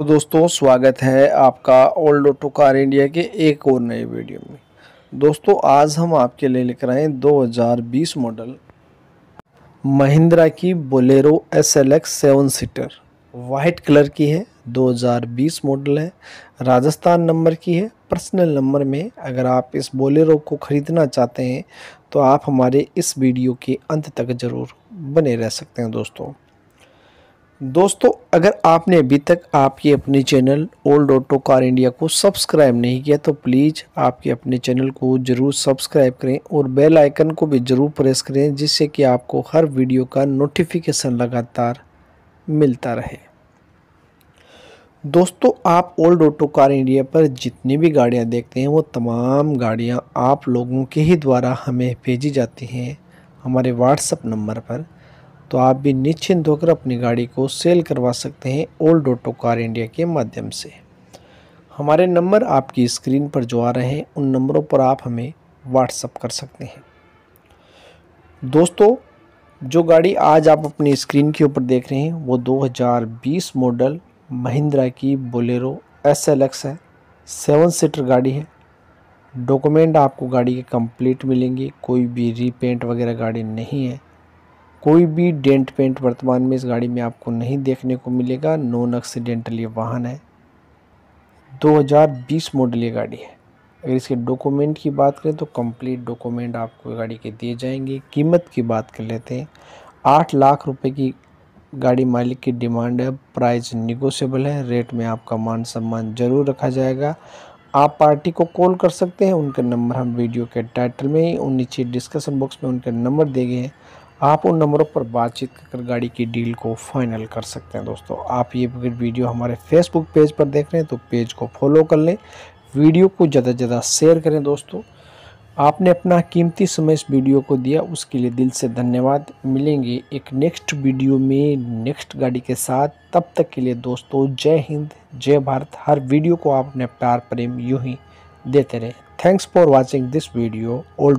तो दोस्तों स्वागत है आपका ओल्ड ऑटो कार इंडिया के एक और नए वीडियो में दोस्तों आज हम आपके लिए लिख रहे हैं 2020 मॉडल महिंद्रा की Bolero S L X seven seater white colour की है 2020 मॉडल है राजस्थान नंबर की है पर्सनल नंबर में अगर आप इस बोलेरो को ख़रीदना चाहते हैं तो आप हमारे इस वीडियो के अंत तक ज़रूर बने रह सकते हैं दोस्तों दोस्तों अगर आपने अभी तक आपके अपने channel old auto car India को सब्सक्राइब नहीं किया तो प्लीज़ आपके अपने चैनल को ज़रूर सब्सक्राइब करें और बेल आइकन को भी ज़रूर प्रेस करें जिससे कि आपको हर वीडियो का नोटिफिकेशन लगातार मिलता रहे दोस्तों आप ओल्ड ऑटो कार इंडिया पर जितनी भी गाड़ियाँ देखते हैं वो तमाम गाड़ियाँ आप लोगों के ही द्वारा हमें भेजी जाती हैं हमारे व्हाट्सअप नंबर पर तो आप भी निश्चिंत होकर अपनी गाड़ी को सेल करवा सकते हैं ओल्ड ऑटो कार इंडिया के माध्यम से हमारे नंबर आपकी स्क्रीन पर जो आ रहे हैं उन नंबरों पर आप हमें व्हाट्सअप कर सकते हैं दोस्तों जो गाड़ी आज आप अपनी स्क्रीन के ऊपर देख रहे हैं वो 2020 मॉडल महिंद्रा की बोलेरो एस है सेवन सीटर गाड़ी है डॉक्यूमेंट आपको गाड़ी के कंप्लीट मिलेंगे कोई भी रीपेंट वगैरह गाड़ी नहीं है कोई भी डेंट पेंट वर्तमान में इस गाड़ी में आपको नहीं देखने को मिलेगा नॉन एक्सीडेंटल ये वाहन है 2020 मॉडल ये गाड़ी है अगर इसके डॉक्यूमेंट की बात करें तो कंप्लीट डॉक्यूमेंट आपको गाड़ी के दिए जाएंगे कीमत की बात कर लेते हैं आठ लाख रुपए की गाड़ी मालिक की डिमांड है प्राइस निगोशियबल है रेट में आपका मान सम्मान जरूर रखा जाएगा आप पार्टी को कॉल कर सकते हैं उनका नंबर हम वीडियो के टाइटल में ही उन नीचे डिस्कशन बॉक्स में उनका नंबर दे गए हैं आप उन नंबरों पर बातचीत कर गाड़ी की डील को फाइनल कर सकते हैं दोस्तों आप ये वीडियो हमारे फेसबुक पेज पर देख रहे हैं तो पेज को फॉलो कर लें वीडियो को ज़्यादा से ज़्यादा शेयर करें दोस्तों आपने अपना कीमती समय इस वीडियो को दिया उसके लिए दिल से धन्यवाद मिलेंगे एक नेक्स्ट वीडियो में नेक्स्ट गाड़ी के साथ तब तक के लिए दोस्तों जय हिंद जय भारत हर वीडियो को आप अपने प्यार प्रेम यूँ ही देते रहें thanks for watching this video all